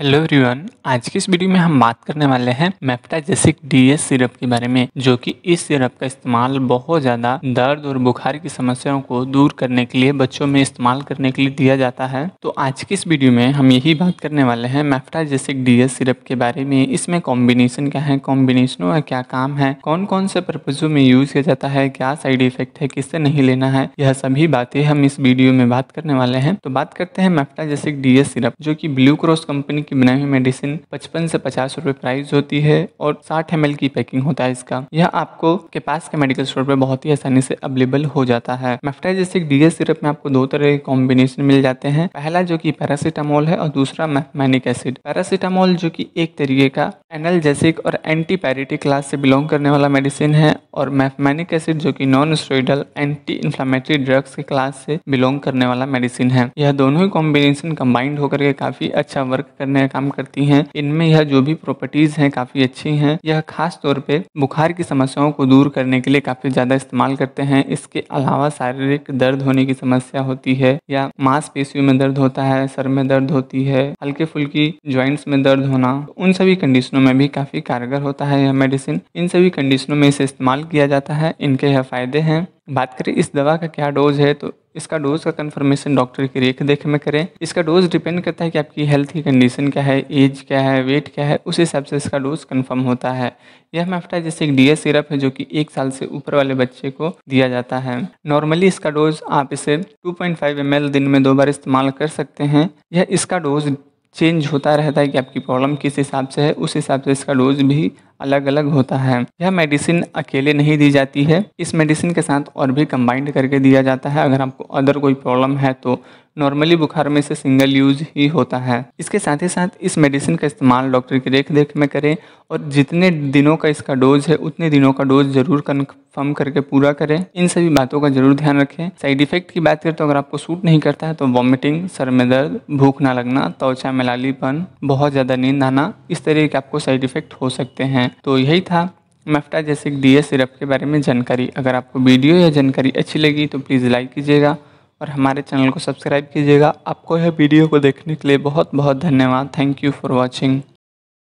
hello everyone आज की इस वीडियो में हम बात करने वाले हैं मेप्टा जेसिक डीएस सिरप के बारे में जो कि इस सिरप का इस्तेमाल बहुत ज़्यादा दर्द और बुखार की समस्याओं को दूर करने के लिए बच्चों में इस्तेमाल करने के लिए दिया जाता है तो आज की इस वीडियो में हम यही बात करने वाले हैं मेप्टा जेसिक डीएस सिरप के बारे में इसमें कॉम्बिनेशन क्या है कॉम्बिनेशनों का क्या काम है कौन कौन से पर्पजों में यूज किया जाता है क्या साइड इफेक्ट है किससे नहीं लेना है यह सभी बातें हम इस वीडियो में बात करने वाले हैं तो बात करते हैं मेप्टा डी डीएस सिरप जो की ब्लू क्रॉस कंपनी की बनाई हुई मेडिसिन पचपन से पचास रुपए प्राइस होती है और साठ एम की पैकिंग होता है इसका यह आपको के पास के मेडिकल स्टोर पर बहुत ही आसानी से अवेलेबल हो जाता है मेफ्टा जैसे डी सिरप में आपको दो तरह के कॉम्बिनेशन मिल जाते हैं पहला जो की पैरासीटामोल है और दूसरा मैनिक एसिड पैरासीटामोल जो की एक तरीके का एनालजेसिक और एंटीपैरिटिक क्लास से बिलोंग करने वाला मेडिसिन है और मैफमैनिक एसिड जो कि non steroidal anti inflammatory drugs के क्लास से बिलोंग करने वाला मेडिसिन है यह दोनों ही कॉम्बिनेशन कंबाइंड होकर के काफ़ी अच्छा वर्क करने में काम करती हैं इनमें यह जो भी प्रॉपर्टीज हैं काफ़ी अच्छी हैं यह खास तौर पे बुखार की समस्याओं को दूर करने के लिए काफ़ी ज़्यादा इस्तेमाल करते हैं इसके अलावा शारीरिक दर्द होने की समस्या होती है या मांसपेशियों में दर्द होता है सर में दर्द होती है हल्के फुल्की ज्वाइंट्स में दर्द होना उन सभी कंडीशनों में भी काफ़ी कारगर होता है यह मेडिसिन इन सभी कंडीशनों में इसे इस्तेमाल किया जाता है इनके यह फ़ायदे हैं बात करें इस दवा का क्या डोज है तो इसका डोज का कंफर्मेशन डॉक्टर की रेख देख में करें इसका डोज डिपेंड करता है कि आपकी हेल्थ की कंडीशन क्या है एज क्या है वेट क्या है उस हिसाब से इसका डोज कन्फर्म होता है यह मैफ्टा जैसे एक डी सिरप है जो कि एक साल से ऊपर वाले बच्चे को दिया जाता है नॉर्मली इसका डोज आप इसे 2.5 ml दिन में दो बार इस्तेमाल कर सकते हैं यह इसका डोज चेंज होता रहता है कि आपकी प्रॉब्लम किस हिसाब से है उस हिसाब से इसका डोज भी अलग अलग होता है यह मेडिसिन अकेले नहीं दी जाती है इस मेडिसिन के साथ और भी कंबाइंड करके दिया जाता है अगर आपको अदर कोई प्रॉब्लम है तो नॉर्मली बुखार में से सिंगल यूज ही होता है इसके साथ ही साथ इस मेडिसिन का इस्तेमाल डॉक्टर की देख देख में करें और जितने दिनों का इसका डोज है उतने दिनों का डोज जरूर कन्फर्म करके पूरा करें इन सभी बातों का जरूर ध्यान रखें साइड इफेक्ट की बात करें तो अगर आपको सूट नहीं करता है तो वॉमिटिंग सर में दर्द भूख ना लगना त्वचा में लालीपन बहुत ज़्यादा नींद आना इस तरह के आपको साइड इफेक्ट हो सकते हैं तो यही था मेफ्टा जैसे डी सिरप के बारे में जानकारी अगर आपको वीडियो या जानकारी अच्छी लगी तो प्लीज़ लाइक कीजिएगा और हमारे चैनल को सब्सक्राइब कीजिएगा आपको यह वीडियो को देखने के लिए बहुत बहुत धन्यवाद थैंक यू फॉर वॉचिंग